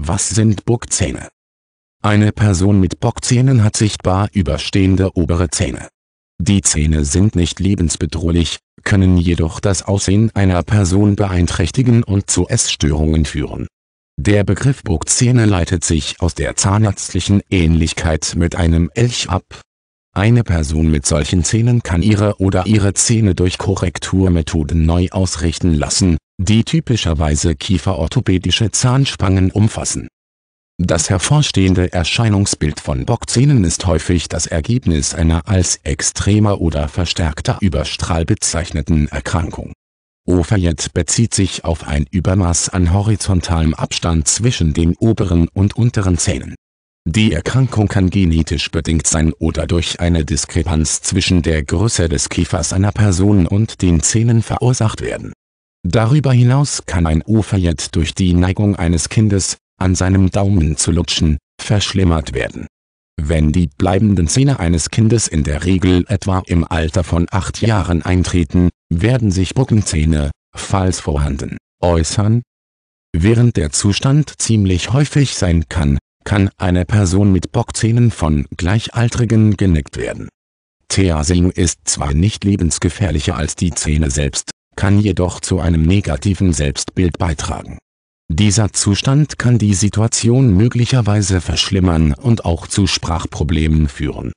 Was sind Bockzähne? Eine Person mit Bockzähnen hat sichtbar überstehende obere Zähne. Die Zähne sind nicht lebensbedrohlich, können jedoch das Aussehen einer Person beeinträchtigen und zu Essstörungen führen. Der Begriff Bockzähne leitet sich aus der zahnärztlichen Ähnlichkeit mit einem Elch ab. Eine Person mit solchen Zähnen kann ihre oder ihre Zähne durch Korrekturmethoden neu ausrichten lassen, die typischerweise kieferorthopädische Zahnspangen umfassen. Das hervorstehende Erscheinungsbild von Bockzähnen ist häufig das Ergebnis einer als extremer oder verstärkter Überstrahl bezeichneten Erkrankung. Overjet bezieht sich auf ein Übermaß an horizontalem Abstand zwischen den oberen und unteren Zähnen. Die Erkrankung kann genetisch bedingt sein oder durch eine Diskrepanz zwischen der Größe des Kiefers einer Person und den Zähnen verursacht werden Darüber hinaus kann ein Ophajett durch die Neigung eines Kindes, an seinem Daumen zu lutschen, verschlimmert werden. Wenn die bleibenden Zähne eines Kindes in der Regel etwa im Alter von acht Jahren eintreten, werden sich Backenzähne, falls vorhanden, äußern. Während der Zustand ziemlich häufig sein kann, kann eine Person mit Bockzähnen von Gleichaltrigen geneckt werden. Theasing ist zwar nicht lebensgefährlicher als die Zähne selbst, kann jedoch zu einem negativen Selbstbild beitragen. Dieser Zustand kann die Situation möglicherweise verschlimmern und auch zu Sprachproblemen führen.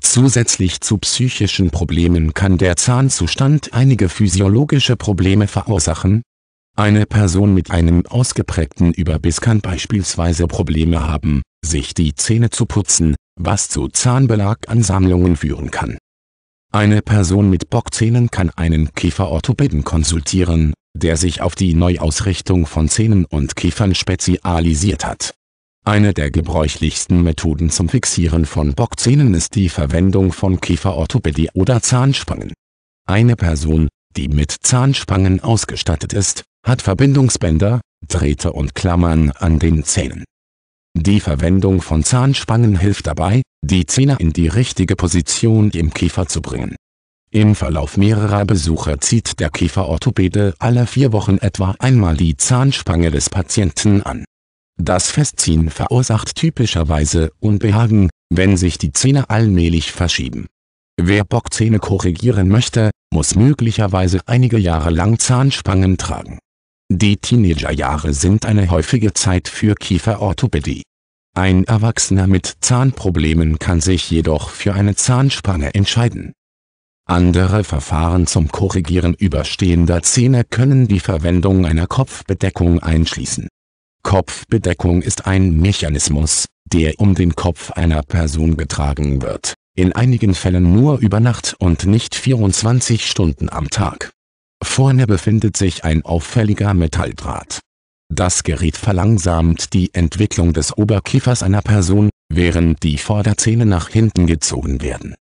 Zusätzlich zu psychischen Problemen kann der Zahnzustand einige physiologische Probleme verursachen. Eine Person mit einem ausgeprägten Überbiss kann beispielsweise Probleme haben, sich die Zähne zu putzen, was zu Zahnbelagansammlungen führen kann eine Person mit Bockzähnen kann einen Kieferorthopäden konsultieren, der sich auf die Neuausrichtung von Zähnen und Kiefern spezialisiert hat. Eine der gebräuchlichsten Methoden zum Fixieren von Bockzähnen ist die Verwendung von Kieferorthopädie oder Zahnspangen. Eine Person, die mit Zahnspangen ausgestattet ist, hat Verbindungsbänder, Drähte und Klammern an den Zähnen. Die Verwendung von Zahnspangen hilft dabei, die Zähne in die richtige Position im Kiefer zu bringen. Im Verlauf mehrerer Besucher zieht der Kieferorthopäde alle vier Wochen etwa einmal die Zahnspange des Patienten an. Das Festziehen verursacht typischerweise Unbehagen, wenn sich die Zähne allmählich verschieben. Wer Bockzähne korrigieren möchte, muss möglicherweise einige Jahre lang Zahnspangen tragen. Die Teenagerjahre sind eine häufige Zeit für Kieferorthopädie. Ein Erwachsener mit Zahnproblemen kann sich jedoch für eine Zahnspange entscheiden. Andere Verfahren zum Korrigieren überstehender Zähne können die Verwendung einer Kopfbedeckung einschließen. Kopfbedeckung ist ein Mechanismus, der um den Kopf einer Person getragen wird, in einigen Fällen nur über Nacht und nicht 24 Stunden am Tag. Vorne befindet sich ein auffälliger Metalldraht das Gerät verlangsamt die Entwicklung des Oberkiefers einer Person, während die Vorderzähne nach hinten gezogen werden